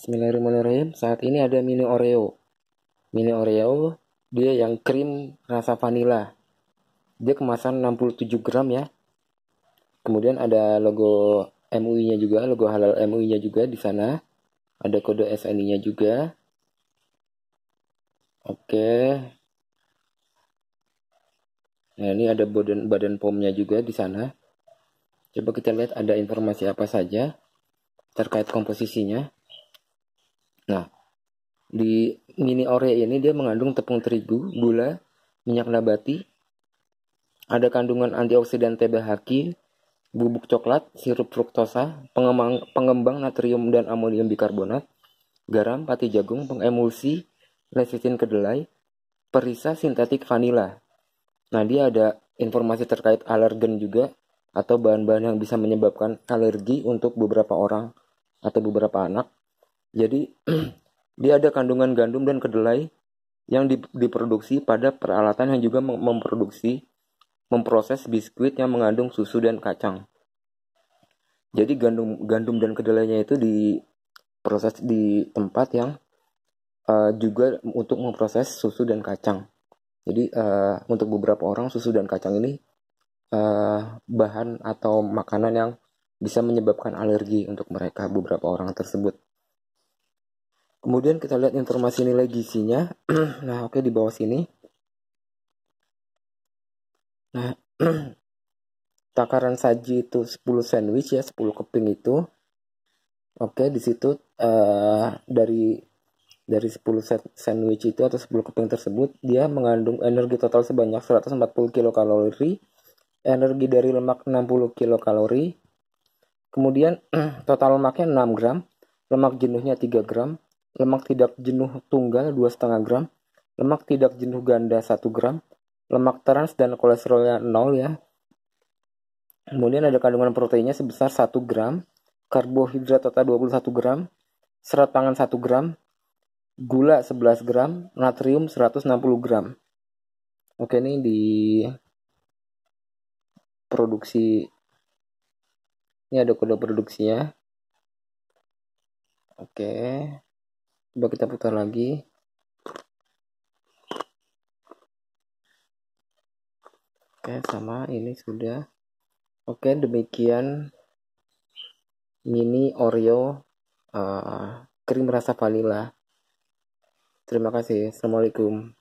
Bismillahirrahmanirrahim. Saat ini ada mini Oreo. Mini Oreo dia yang krim rasa vanila. Dia kemasan 67 gram ya. Kemudian ada logo MUI-nya juga, logo halal MUI-nya juga di sana. Ada kode SNI-nya juga. Oke. Nah, ini ada badan badan pomnya juga di sana. Coba kita lihat ada informasi apa saja terkait komposisinya. Nah, di mini oreo ini dia mengandung tepung terigu, gula, minyak nabati, ada kandungan antioksidan TBHQ, bubuk coklat, sirup fruktosa, pengembang, pengembang natrium dan amonium bikarbonat, garam, pati jagung, pengemulsi, lecithin kedelai, perisa sintetik vanila. Nah, dia ada informasi terkait alergen juga atau bahan-bahan yang bisa menyebabkan alergi untuk beberapa orang atau beberapa anak. Jadi dia ada kandungan gandum dan kedelai yang diproduksi pada peralatan yang juga memproduksi memproses biskuit yang mengandung susu dan kacang. Jadi gandum gandum dan kedelainya itu diproses di tempat yang uh, juga untuk memproses susu dan kacang. Jadi uh, untuk beberapa orang susu dan kacang ini uh, bahan atau makanan yang bisa menyebabkan alergi untuk mereka beberapa orang tersebut. Kemudian kita lihat informasi nilai gizinya. nah, oke okay, di bawah sini. Nah, takaran saji itu 10 sandwich ya, 10 keping itu. Oke, okay, di situ uh, dari dari 10 sandwich itu atau 10 keping tersebut, dia mengandung energi total sebanyak 140 kilokalori, energi dari lemak 60 kilokalori, kemudian total lemaknya 6 gram, lemak jenuhnya 3 gram, lemak tidak jenuh tunggal 2,5 gram, lemak tidak jenuh ganda 1 gram, lemak trans dan kolesterolnya 0 ya. Kemudian ada kandungan proteinnya sebesar 1 gram, karbohidrat total 21 gram, serat pangan 1 gram, gula 11 gram, natrium 160 gram. Oke, ini di produksi ini ada kode produksinya. Oke coba kita putar lagi oke sama ini sudah oke demikian mini oreo uh, krim rasa vanila terima kasih assalamualaikum